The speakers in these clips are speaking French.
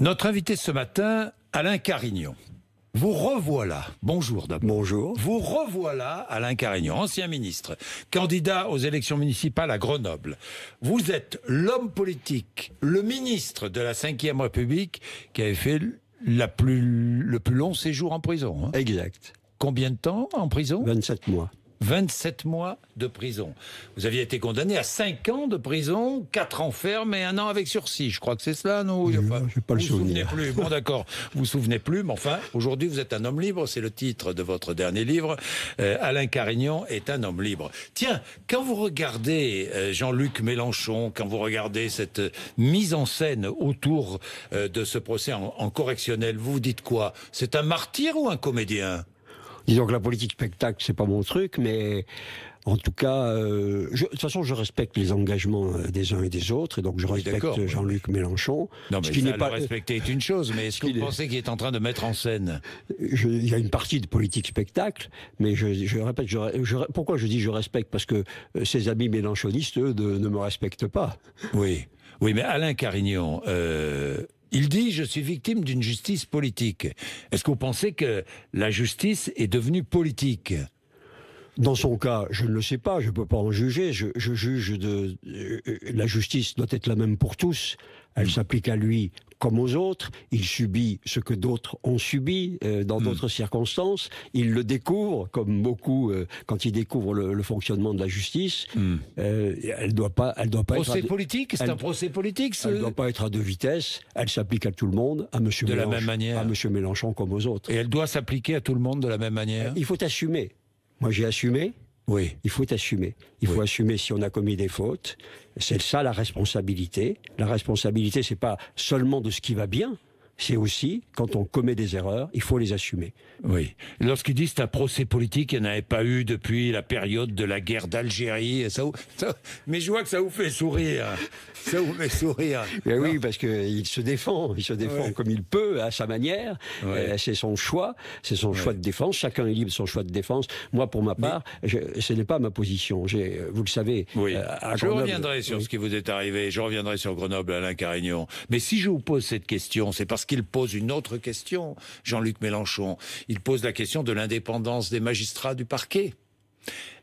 Notre invité ce matin, Alain Carignon. Vous revoilà, bonjour d'abord. Bonjour. Vous revoilà Alain Carignon, ancien ministre, candidat aux élections municipales à Grenoble. Vous êtes l'homme politique, le ministre de la Ve République qui avait fait le plus long séjour en prison. Hein. Exact. Combien de temps en prison 27 mois. 27 mois de prison. Vous aviez été condamné à 5 ans de prison, 4 ans ferme et 1 an avec sursis. Je crois que c'est cela, non Je ne pas, pas le vous souvenir. Vous souvenez plus. Bon, d'accord. Vous vous souvenez plus, mais enfin, aujourd'hui, vous êtes un homme libre. C'est le titre de votre dernier livre. Euh, Alain Carignan est un homme libre. Tiens, quand vous regardez euh, Jean-Luc Mélenchon, quand vous regardez cette euh, mise en scène autour de ce procès en, en correctionnel, vous vous dites quoi C'est un martyr ou un comédien Disons que la politique spectacle, c'est pas mon truc, mais en tout cas, euh, de toute façon, je respecte les engagements euh, des uns et des autres, et donc je respecte Jean-Luc Mélenchon. Non, mais ce qui n'est pas respecté est une chose, mais est-ce que vous pensez qu'il est en train de mettre en scène Il y a une partie de politique spectacle, mais je, répète, pourquoi je dis je respecte Parce que ses euh, amis mélenchonistes, eux, ne me respectent pas. Oui, oui, mais Alain Carignon. Il dit Je suis victime d'une justice politique. Est-ce que vous pensez que la justice est devenue politique dans son cas, je ne le sais pas, je ne peux pas en juger. Je, juge de. Euh, la justice doit être la même pour tous. Elle s'applique à lui comme aux autres, il subit ce que d'autres ont subi euh, dans hmm. d'autres circonstances, il le découvre, comme beaucoup, euh, quand il découvre le, fonctionnement de la justice, hmm. euh, elle doit pas, elle doit pas être... Politique, c'est un procès politique, Elle doit pas être à deux vitesses, elle s'applique à tout le monde, à M. à Monsieur Mélenchon comme aux autres. Et elle doit s'appliquer à tout le monde de la même manière Il faut assumer. Moi j'ai assumé, oui. Il faut assumer. Il faut assumer si on a commis des fautes. C'est ça la responsabilité. La responsabilité, c'est pas seulement de ce qui va bien, c'est aussi, quand on commet des erreurs, il faut les assumer. Oui. Lorsqu'ils disent un procès politique, il n'y en pas eu depuis la période de la guerre d'Algérie. mais je vois que ça vous fait sourire. Ça vous fait sourire. Ben oui, parce qu'il se défend. Il se défend comme il peut, à sa manière. Euh, c'est son choix. C'est son choix de défense. Chacun est libre de son choix de défense. Moi, pour ma part, ce n'est pas ma position. Euh, vous le savez. Euh, je reviendrai sur ce qui vous est arrivé. Je reviendrai sur Grenoble, Alain Carignon. Mais si je vous pose cette question, c'est parce que il pose une autre question, Jean-Luc Mélenchon. Il pose la question de l'indépendance des magistrats du parquet.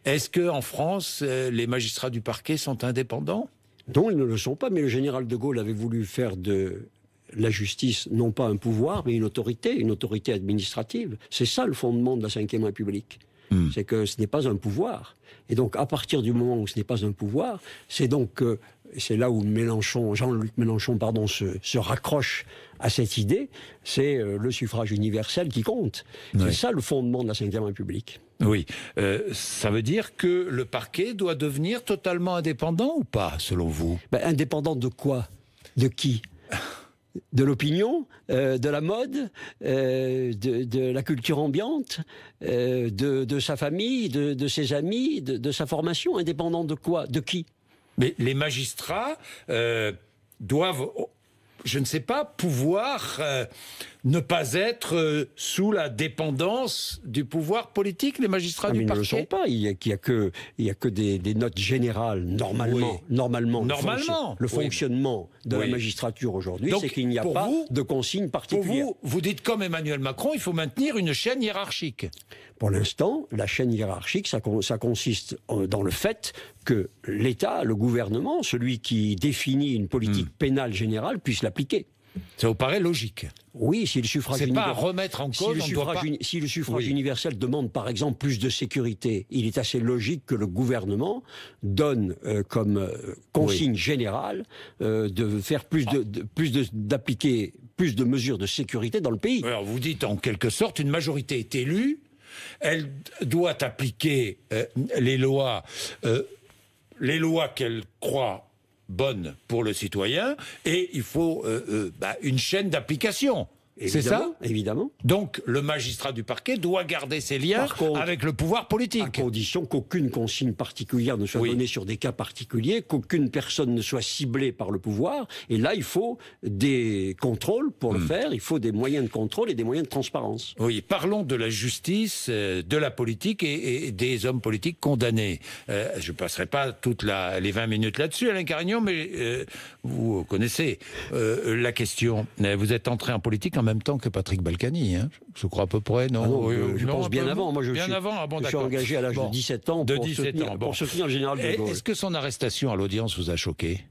Est-ce que France, euh, les magistrats du parquet sont indépendants Non, ils ne le sont pas. Mais le général de Gaulle avait voulu faire de la justice non pas un pouvoir, mais une autorité, une autorité administrative. C'est ça le fondement de la Ve République. Hmm. C'est que ce n'est pas un pouvoir. Et donc, à partir du moment où ce n'est pas un pouvoir, c'est donc c'est là où Mélenchon, Jean-Luc Mélenchon, pardon, se, raccroche à cette idée. C'est euh, le suffrage universel qui compte. C'est ça le fondement de la Ve République. Oui, euh, ça veut dire que le parquet doit devenir totalement indépendant ou pas, selon vous ben, Indépendant de quoi De qui de l'opinion, euh, de la mode, euh, de, la culture ambiante, euh, de, sa famille, de, de ses amis, de, sa formation, indépendant de quoi De qui Mais les magistrats doivent, oh, je ne sais pas, pouvoir ne pas être euh, sous la dépendance du pouvoir politique, les magistrats ah, du parquet. ne le sont pas. Il n'y a, que, y a que des, notes générales normalement. Normalement. Le, fonctionnement de la magistrature aujourd'hui, c'est qu'il n'y a pas de consignes particulières. – vous, vous dites comme Emmanuel Macron, il faut maintenir une chaîne hiérarchique. Pour l'instant, la chaîne hiérarchique, ça, consiste euh, dans le fait que l'État, le gouvernement, celui qui définit une politique hmm. pénale générale, puisse l'appliquer. Ça vous paraît logique Oui, si le suffrage C'est pas remettre en cause. Si le suffrage, si le suffrage universel demande, par exemple, plus de sécurité, il est assez logique que le gouvernement donne euh, comme euh, consigne générale euh, de faire plus de, de d'appliquer plus de mesures de sécurité dans le pays. Alors vous dites en quelque sorte, une majorité est élue, elle doit appliquer les lois les lois qu'elle croit bonne pour le citoyen et il faut euh, euh, bah, une chaîne d'application. C'est ça Évidemment. Donc le magistrat du parquet doit garder ses liens avec le pouvoir politique. À condition qu'aucune consigne particulière ne soit donnée sur des cas particuliers, qu'aucune personne ne soit ciblée par le pouvoir. Et là, il faut des contrôles pour le hmm. faire, il faut des moyens de contrôle et des moyens de transparence. Oui, parlons de la justice, euh, de la politique et, des hommes politiques condamnés. Euh, je ne passerai pas toutes les 20 minutes là-dessus, Alain Carignon, mais euh, vous connaissez la question. Vous êtes entré en politique en même temps que Patrick Balkany, hein. je crois à peu près, non, ah je, pense bien avant. Moi, je, suis, ah engagé à l'âge de 17 ans, pour, soutenir, le général de Est-ce que son arrestation à l'audience vous a choqué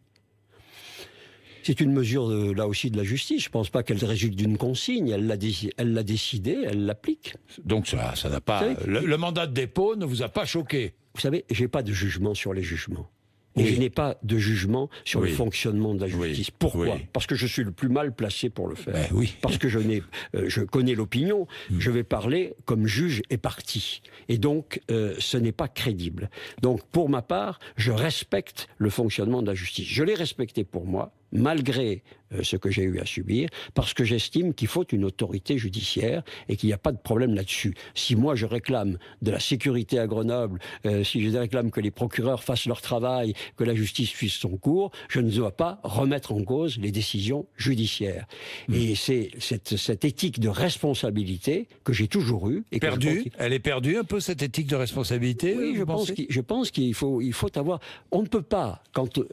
c'est une mesure, là aussi, de la justice. Je ne pense pas qu'elle résulte d'une consigne. Elle l'a, l'a décidé, elle l'applique. Donc ça, ça n'a pas... le, le mandat de dépôt ne vous a pas choqué Vous savez, j'ai pas de jugement sur les jugements. Et je n'ai pas de jugement sur le fonctionnement de la justice. Pourquoi Parce que je suis le plus mal placé pour le faire. Ben oui. Parce que je, euh, je connais l'opinion, hmm. je vais parler comme juge et parti. Et donc, euh, ce n'est pas crédible. Donc, pour ma part, je respecte le fonctionnement de la justice. Je l'ai respecté pour moi, malgré euh, ce que j'ai eu à subir, parce que j'estime qu'il faut une autorité judiciaire et qu'il n'y a pas de problème là-dessus. Si moi je réclame de la sécurité à Grenoble, euh, si je réclame que les procureurs fassent leur travail, que la justice puisse son cours, je ne dois pas remettre en cause les décisions judiciaires. Hmm. Et c'est cette, éthique de responsabilité que j'ai toujours eue. Et perdue Elle est perdue un peu cette éthique de responsabilité Oui, je pense, je pense qu'il faut, faut avoir... On ne peut pas, quand euh,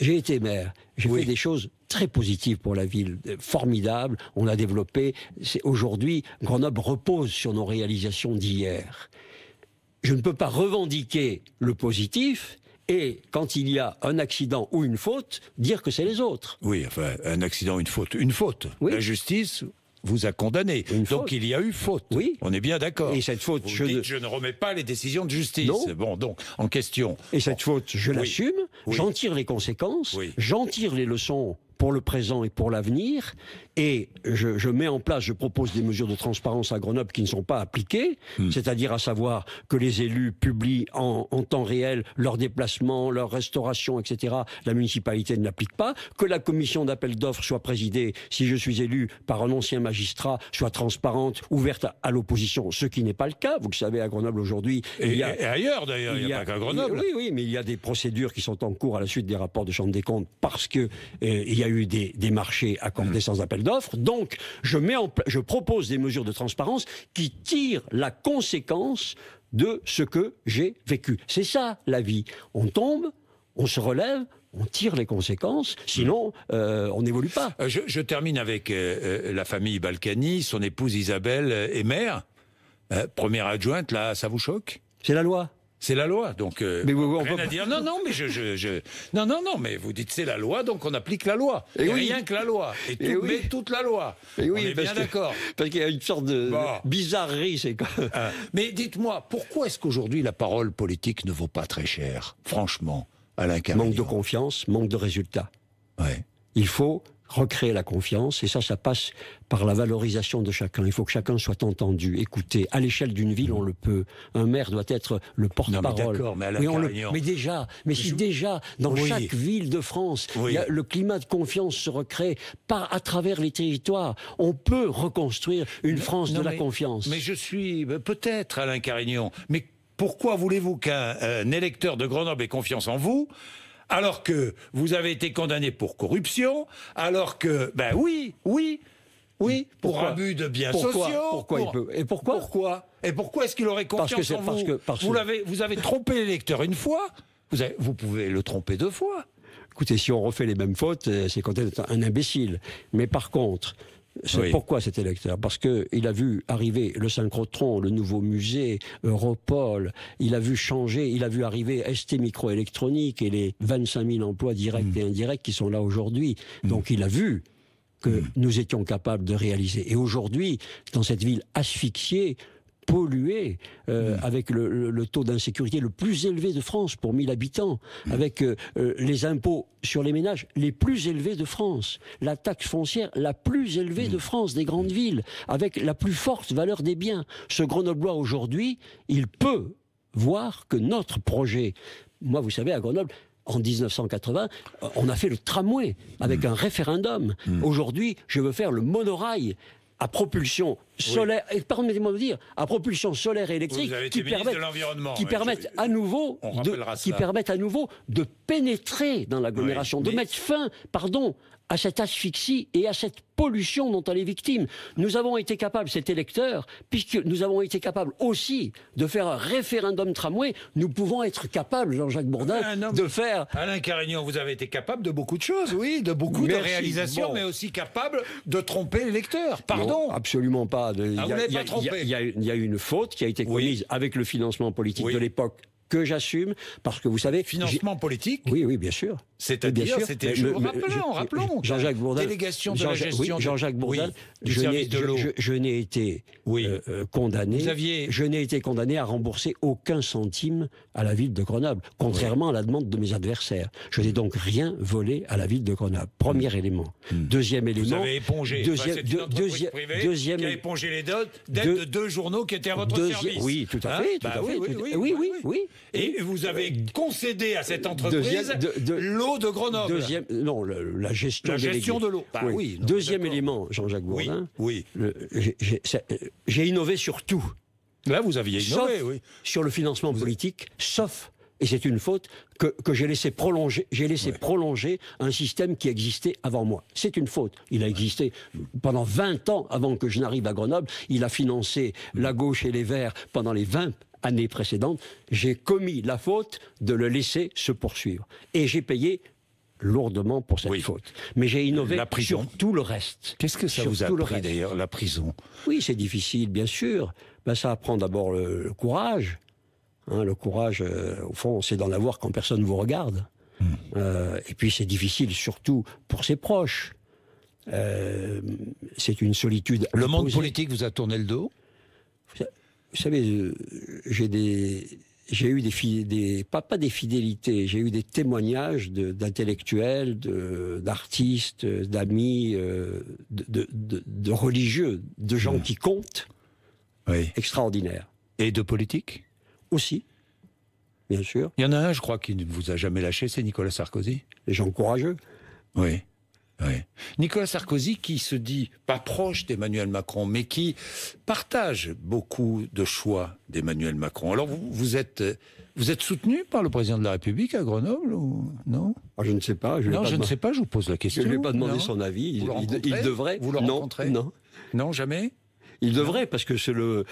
j'ai été maire, j'ai fait des choses très positives pour la ville, euh, formidables. On a développé. Aujourd'hui, Grenoble repose sur nos réalisations d'hier. Je ne peux pas revendiquer le positif et quand il y a un accident ou une faute, dire que c'est les autres. Oui, enfin, un accident, une faute, une faute. La justice vous a condamné. Donc il y a eu faute. Oui. On est bien d'accord. Et cette faute, je, ne... remets pas les décisions de justice. Bon, donc en question. Et cette oh. faute, je l'assume. J'en tire les conséquences. J'en tire les leçons pour le présent et pour l'avenir. Et je, mets en place, je propose des mesures de transparence à Grenoble qui ne sont pas appliquées, hmm. c'est-à-dire à savoir que les élus publient en, temps réel leurs déplacements, leurs restaurations, etc. La municipalité ne l'applique pas. Que la commission d'appel d'offres soit présidée, si je suis élu par un ancien magistrat, soit transparente, ouverte à, l'opposition, ce qui n'est pas le cas. Vous le savez, à Grenoble aujourd'hui. Et, ailleurs d'ailleurs, il n'y a, pas qu'à Grenoble. oui, oui, mais il y a des procédures qui sont en cours à la suite des rapports de Chambre des comptes parce que euh, il y a des, marchés accordés mm. sans appel d'offres. Donc, je, mets je propose des mesures de transparence qui tirent la conséquence de ce que j'ai vécu. C'est ça la vie. On tombe, on se relève, on tire les conséquences, sinon mm. euh, on n'évolue pas. Euh, je, termine avec euh, la famille Balkany, son épouse Isabelle est mère, première adjointe, là, ça vous choque C'est la loi. C'est la loi, donc euh, mais vous, on rien peut... à dire. Non, non, mais je, je, je... non, non, non, mais vous dites c'est la loi, donc on applique la loi. Et, eh rien que la loi, et, eh tout, mais toute la loi. Eh oui, bien d'accord. Parce qu'il y a une sorte de bizarrerie, c'est quoi ah. Mais dites-moi, pourquoi est-ce qu'aujourd'hui la parole politique ne vaut pas très cher Franchement, à l'incarnation ?— Manque de confiance, manque de résultats. Ouais. Il faut recréer la confiance, et ça, ça passe par la valorisation de chacun. Il faut que chacun soit entendu, écouté. À l'échelle d'une ville, on le peut. Un maire doit être le porte-parole. Mais, mais, le... mais, déjà, mais si déjà dans chaque ville de France, le climat de confiance se recrée par à travers les territoires, on peut reconstruire une France de la confiance. Mais je suis peut-être Alain Carignon, mais pourquoi voulez-vous qu'un électeur de Grenoble ait confiance en vous alors que vous avez été condamné pour corruption, alors que, ben oui, oui, oui, pour abus de biens sociaux. Pourquoi il peut Et pourquoi Et pourquoi est-ce qu'il aurait confiance parce en vous vous, avez, trompé l'électeur une fois, vous, vous pouvez le tromper deux fois. Écoutez, si on refait les mêmes fautes, euh, c'est quand même un imbécile. Mais par contre, c'est pourquoi cet électeur Parce qu'il a vu arriver le synchrotron, le nouveau musée, Europol, il a vu changer, il a vu arriver ST Microélectronique et les 25 000 emplois directs mm. et indirects qui sont là aujourd'hui. Mm. Donc il a vu que mm. nous étions capables de réaliser. Et aujourd'hui, dans cette ville asphyxiée, pollué euh, avec le, taux d'insécurité le plus élevé de France pour 1000 habitants, avec euh, euh, les impôts sur les ménages les plus élevés de France, la taxe foncière la plus élevée de France des grandes villes, avec la plus forte valeur des biens. Ce Grenoblois aujourd'hui, il peut voir que notre projet, moi vous savez à Grenoble, en 1980, on a fait le tramway avec mm. un référendum. Mm. Aujourd'hui, je veux faire le monorail à propulsion solaire, moi de dire, à propulsion solaire et électrique, qui, permettent, qui permettent à nouveau, de, qui permettent à nouveau de pénétrer dans l'agglomération, de mettre fin, pardon, à cette asphyxie et à cette pollution dont elle est victime. Nous avons été capables, cet électeur, puisque nous avons été capables aussi de faire un référendum tramway, nous pouvons être capables, Jean-Jacques Bourdin, de faire... Alain Carignan, vous avez été capable de beaucoup de choses, oui, de beaucoup de réalisations, mais aussi capable de tromper l'électeur, pardon. absolument pas. Il y, a eu a une faute qui a été commise avec le financement politique de l'époque que j'assume, parce que vous savez... Financement politique Oui, oui, bien sûr. C'est-à-dire, c'était... Rappelons, rappelons. Jean-Jacques Bourdin... Délégation de la gestion... Oui, Jean-Jacques Bourdin, je, de je, n'ai été oui. Euh, euh, condamné... Vous Je n'ai été condamné à rembourser aucun centime à la ville de Grenoble, contrairement à la demande de mes adversaires. Je n'ai donc rien volé à la ville de Grenoble. Premier élément. Hmm. Deuxième élément... Vous avez épongé. Deuxième... Enfin, une deuxième... Privée deuxième... Qui a épongé les dettes de deux journaux qui étaient à votre service. Oui, tout à fait. Oui, oui, oui. Bah et vous avez euh, concédé à cette entreprise l'eau de Grenoble. Deuxième, non, la gestion, de l'eau. Bah oui. deuxième élément, Jean-Jacques Bourdin. Oui. oui. Euh, j'ai innové sur tout. Là, vous aviez innové, Sur le financement politique, sauf et c'est une faute que, j'ai laissé prolonger, j'ai laissé prolonger un système qui existait avant moi. C'est une faute. Il a existé pendant 20 ans avant que je n'arrive à Grenoble. Il a financé la gauche et les Verts pendant les 20 année précédente, j'ai commis la faute de le laisser se poursuivre. Et j'ai payé lourdement pour cette faute. Mais j'ai innové la sur tout le reste. Qu'est-ce que ça vous a appris d'ailleurs, la prison Oui, c'est difficile, bien sûr. Ben, ça apprend d'abord le, courage. le courage, hein, euh, au fond, c'est d'en avoir quand personne ne vous regarde. Hmm. Euh, et puis c'est difficile surtout pour ses proches. Euh, c'est une solitude. Le manque monde politique vous a tourné le dos vous savez, j'ai des, j'ai eu des, pas, des fidélités, j'ai eu des témoignages d'intellectuels, de, d'artistes, d'amis, euh, de, religieux, de gens qui comptent, oui. extraordinaires. Et de politiques Aussi, bien sûr. Il y en a un, je crois, qui ne vous a jamais lâché, c'est Nicolas Sarkozy. Les gens courageux. Oui. Nicolas Sarkozy, qui se dit pas proche d'Emmanuel Macron, mais qui partage beaucoup de choix d'Emmanuel Macron. Alors vous, êtes vous êtes soutenu par le président de la République à Grenoble ou non ah, Je ne sais pas. Je non, je ne sais pas. Je vous pose la question. Je ne lui ai pas demandé son avis. il, devrait. Vous le Non. Non, jamais. Il devrait, parce que c'est le,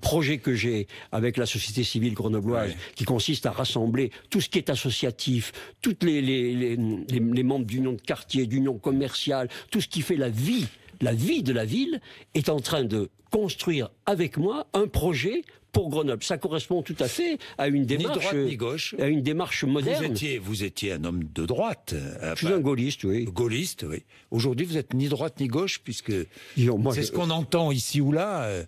projet que j'ai avec la société civile grenobloise, qui consiste à rassembler tout ce qui est associatif, toutes les, les membres d'union de quartier, d'union commerciale, tout ce qui fait la vie la vie de la ville est en train de construire avec moi un projet pour Grenoble. Ça correspond tout à fait à une démarche, ni gauche. à une démarche moderne. Vous étiez, un homme de droite. Euh, je suis un gaulliste, oui. Gaulliste, oui. Aujourd'hui, vous êtes ni droite ni gauche, puisque c'est ce qu'on entend ici ou là. Euh.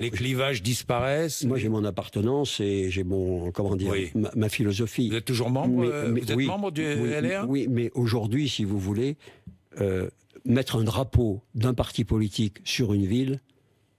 les clivages disparaissent. Moi, j'ai mon appartenance et j'ai mon, comment dire, ma, philosophie. Vous êtes toujours membre. Euh, du LR. Oui, mais aujourd'hui, si vous voulez. mettre un drapeau d'un parti politique sur une ville,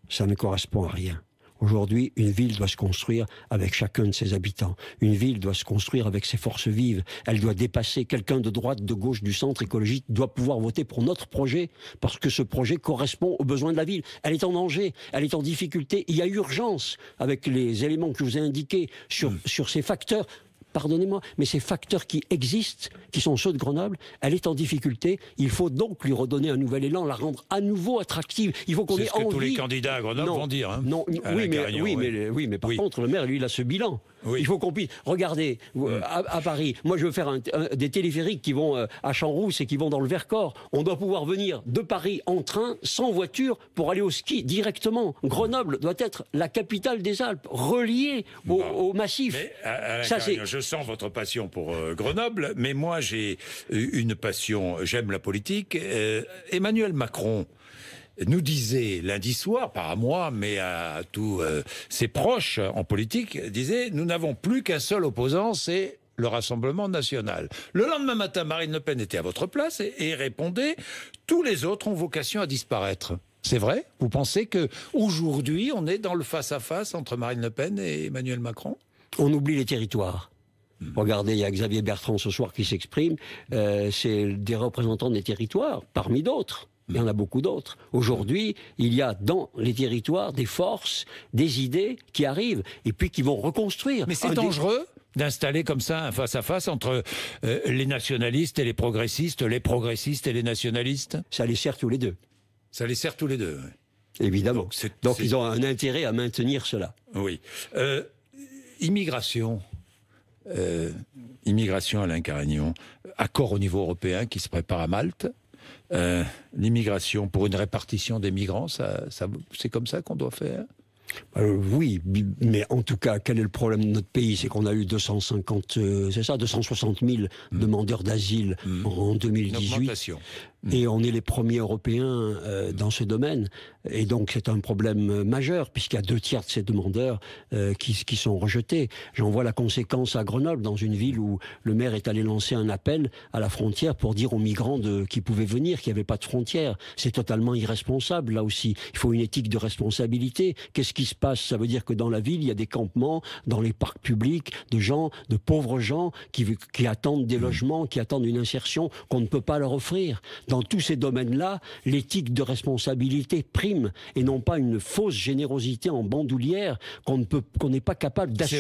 ça ne correspond à rien. Aujourd'hui, une ville doit se construire avec chacun de ses habitants. Une ville doit se construire avec ses forces vives. Elle doit dépasser quelqu'un de droite, de gauche, du centre écologique, doit pouvoir voter pour notre projet, parce que ce projet correspond aux besoins de la ville. Elle est en danger, elle est en difficulté. Il y a urgence, avec les éléments que je vous ai indiqués, sur, hmm. sur ces facteurs, pardonnez-moi, mais ces facteurs qui existent, qui sont ceux de Grenoble, elle est en difficulté. Il faut donc lui redonner un nouvel élan, la rendre à nouveau attractive. Il faut qu'on ait ce que tous les candidats à Grenoble vont dire. Hein, non, oui, mais, oui, mais, oui, mais par contre, le maire, lui, il a ce bilan. Il faut qu'on puisse. Regardez, mm. à, Paris, moi je veux faire des téléphériques qui vont euh, à Champs-Rousse et qui vont dans le Vercors. On doit pouvoir venir de Paris en train, sans voiture, pour aller au ski directement. Grenoble doit être la capitale des Alpes, reliée au, massif. Ça, c'est sans votre passion pour euh, Grenoble, mais moi j'ai une passion, j'aime la politique. Euh, Emmanuel Macron nous disait lundi soir, pas à moi, mais à tous euh, ses proches en politique, disait, nous n'avons plus qu'un seul opposant, c'est le Rassemblement national. Le lendemain matin, Marine Le Pen était à votre place et, répondait, tous les autres ont vocation à disparaître. C'est vrai Vous pensez que aujourd'hui, on est dans le face à -face entre Marine Le Pen et Emmanuel Macron On oublie les territoires. Mmh. Regardez, il y a Xavier Bertrand ce soir qui s'exprime. Euh, c'est des représentants des territoires, parmi d'autres. Il y en a beaucoup d'autres. Aujourd'hui, il y a dans les territoires des forces, des idées qui arrivent et puis qui vont reconstruire. Mais c'est dangereux d'installer comme ça un face-à-face entre euh, les nationalistes et les progressistes, les progressistes et les nationalistes Ça les sert tous les deux. Ça les sert tous les deux, Évidemment. Donc, ils ont un intérêt à maintenir cela. Oui. Euh, immigration euh, immigration Alain l'incarnation, accord au niveau européen qui se prépare à Malte, euh, l'immigration pour une répartition des migrants, c'est comme ça qu'on doit faire euh, oui, mais en tout cas, quel est le problème de notre pays C'est qu'on a eu 250, c'est ça, 260 000 hmm. demandeurs d'asile hmm. en 2018. Mm. Et on est les premiers Européens euh, dans ce domaine. Et donc c'est un problème euh, majeur, puisqu'il y a deux tiers de ces demandeurs euh, qui, sont rejetés. J'en vois la conséquence à Grenoble, dans une ville où le maire est allé lancer un appel à la frontière pour dire aux migrants de, qui pouvaient venir qu'il n'y avait pas de frontière. C'est totalement irresponsable, là aussi. Il faut une éthique de responsabilité. Qu'est-ce qui se passe Ça veut dire que dans la ville, il y a des campements, dans les parcs publics, de gens, de pauvres gens qui, qui attendent des mm. logements, qui attendent une insertion qu'on ne peut pas leur offrir dans tous ces domaines-là, l'éthique de responsabilité prime et non pas une fausse générosité en bandoulière qu'on n'est pas capable d'assumer.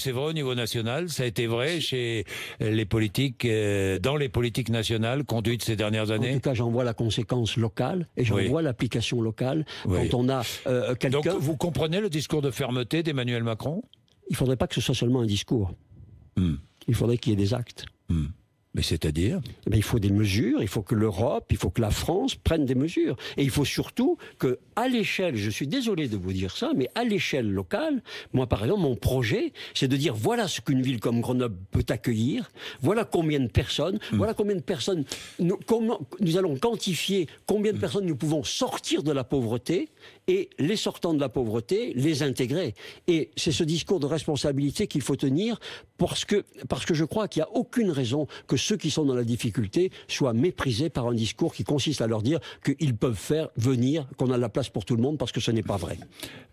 C'est vrai au niveau, national. Ça a été vrai chez les politiques, euh, dans les politiques nationales conduites ces dernières années. En tout cas, j'en vois la conséquence locale et j'en vois l'application locale quand on a euh, euh, quelqu'un. Donc, vous comprenez le discours de fermeté d'Emmanuel Macron Il ne faudrait pas que ce soit seulement un discours. Hmm. Il faudrait qu'il y ait des actes. Hmm. Mais c'est-à-dire Mais eh ben, Il faut des mesures, il faut que l'Europe, il faut que la France prenne des mesures. Et il faut surtout que, à l'échelle, je suis désolé de vous dire ça, mais à l'échelle locale, moi par exemple, mon projet, c'est de dire voilà ce qu'une ville comme Grenoble peut accueillir, voilà combien de personnes, mm. voilà combien de personnes, nous, allons quantifier combien de mm. personnes nous pouvons sortir de la pauvreté et les sortants de la pauvreté, les intégrer. Et c'est ce discours de responsabilité qu'il faut tenir parce que, parce que je crois qu'il n'y a aucune raison que ceux qui sont dans la difficulté soient méprisés par un discours qui consiste à leur dire qu'ils peuvent faire venir, qu'on a de la place pour tout le monde, parce que ce n'est pas vrai.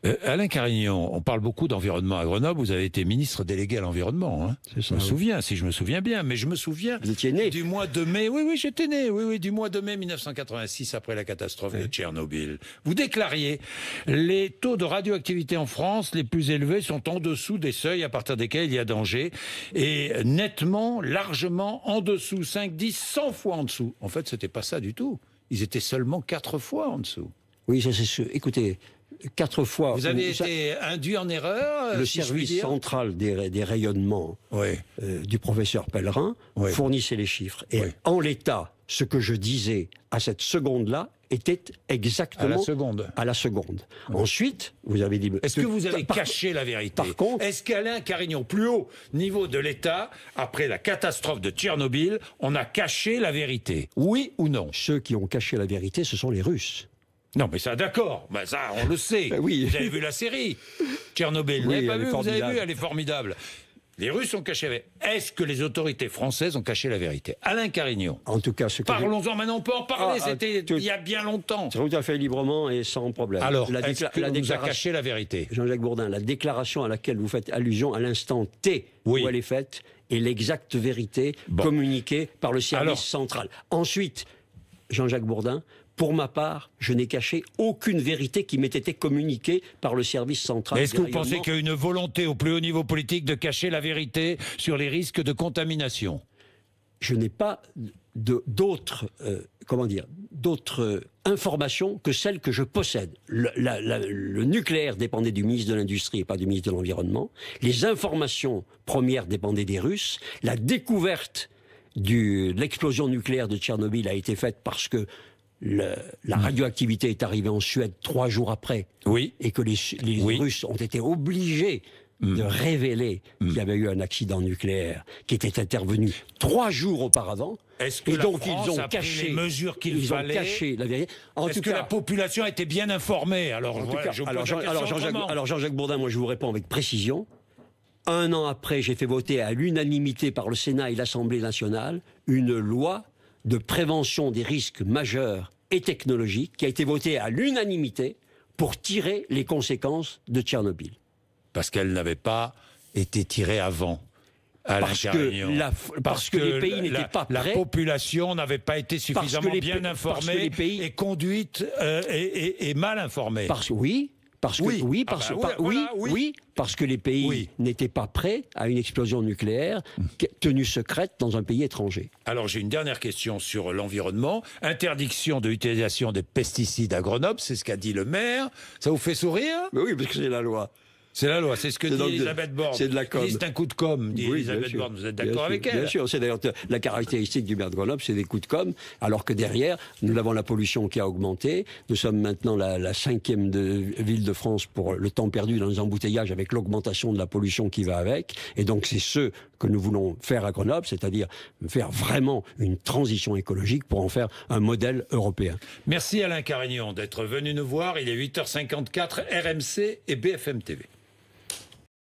Euh, Alain Carignon, on parle beaucoup d'environnement à Grenoble. Vous avez été ministre délégué à l'environnement. Hein je me souviens, si je me souviens bien, mais je me souviens né. du mois de mai. Oui, oui, j'étais né. Oui, oui, du mois de mai 1986 après la catastrophe de Tchernobyl. Vous déclariez les taux de radioactivité en France les plus élevés sont en dessous des seuils à partir desquels il y a danger et nettement, largement en en dessous, 5, 10, 100 fois en dessous. En fait, c'était pas ça du tout. Ils étaient seulement 4 fois en dessous. Oui, c'est sûr. Écoutez, quatre fois. Vous avez été induit en erreur. Euh, Le service central des, rayonnements euh, du professeur Pellerin fournissait les chiffres. Et en l'état, ce que je disais à cette seconde-là était exactement à la seconde. À la seconde. Ensuite, vous avez dit. Est-ce que vous avez caché la vérité Par contre, est-ce qu'Alain Carignon, plus haut niveau de l'État, après la catastrophe de Tchernobyl, on a caché la vérité Oui ou non Ceux qui ont caché la vérité, ce sont les Russes. Non, mais ça, d'accord. Bah, ça, on le sait. oui. Vous avez vu la série. Tchernobyl. vous avez vu, elle est formidable. Les Russes ont caché la vérité. Est-ce que les autorités françaises ont caché la vérité Alain Carignon. En tout cas, Parlons-en maintenant, on peut en parler, ah, ah, c'était il y a bien longtemps. Tout à fait librement et sans problème. Alors, la caché la vérité Jean-Jacques Bourdin, la déclaration à laquelle vous faites allusion à l'instant T où elle est faite est l'exacte vérité communiquée par le service central. Ensuite, Jean-Jacques Bourdin, pour ma part, je n'ai caché aucune vérité qui m'ait été communiquée par le service central. Est-ce que vous pensez qu'il y a une volonté au plus haut niveau politique de cacher la vérité sur les risques de contamination Je n'ai pas d'autres, euh, comment dire, d'autres euh, informations que celles que je possède. Le, nucléaire dépendait du ministre de l'Industrie et pas du ministre de l'Environnement. Les informations premières dépendaient des Russes. La découverte de l'explosion nucléaire de Tchernobyl a été faite parce que la hmm. radioactivité est arrivée en Suède trois jours après, oui. et que les, Russes ont été obligés hmm. de révéler hmm. qu'il y avait eu un accident nucléaire qui était intervenu trois jours auparavant. Est-ce que et donc ils ont a caché les mesures qu'il Ont caché la vérité. En Est-ce que la population était bien informée Alors, je alors, alors Jean-Jacques Bourdin, moi je vous réponds avec précision. Un an après, j'ai fait voter à l'unanimité par le Sénat et l'Assemblée nationale une loi de prévention des risques majeurs et technologiques qui a été votée à l'unanimité pour tirer les conséquences de Tchernobyl. Parce qu'elle n'avait pas été tirée avant. À parce, que parce, que, les pays n'étaient pas prêts. La population n'avait pas été suffisamment bien informée pays, et conduite euh, et, mal informée. Parce, oui, oui, parce, oui, oui, parce que les pays n'étaient pas prêts à une explosion nucléaire tenue secrète dans un pays étranger. Alors j'ai une dernière question sur l'environnement. Interdiction de l'utilisation des pesticides à Grenoble, c'est ce qu'a dit le maire. Ça vous fait sourire Oui, parce que c'est la loi. C'est la loi, c'est ce que dit Elisabeth Borne. C'est de C'est un coup de com, dit Elisabeth Borne. Vous êtes d'accord avec elle Bien sûr, c'est d'ailleurs euh, la caractéristique du maire de Grenoble, c'est des coups de com, alors que derrière, nous avons la pollution qui a augmenté. Nous sommes maintenant la, cinquième de, ville de France pour le temps perdu dans les embouteillages avec l'augmentation de la pollution qui va avec. Et donc, c'est ce que nous voulons faire à Grenoble, c'est-à-dire faire vraiment une transition écologique pour en faire un modèle européen. Merci Alain Carignon d'être venu nous voir. Il est 8h54, RMC et BFM TV.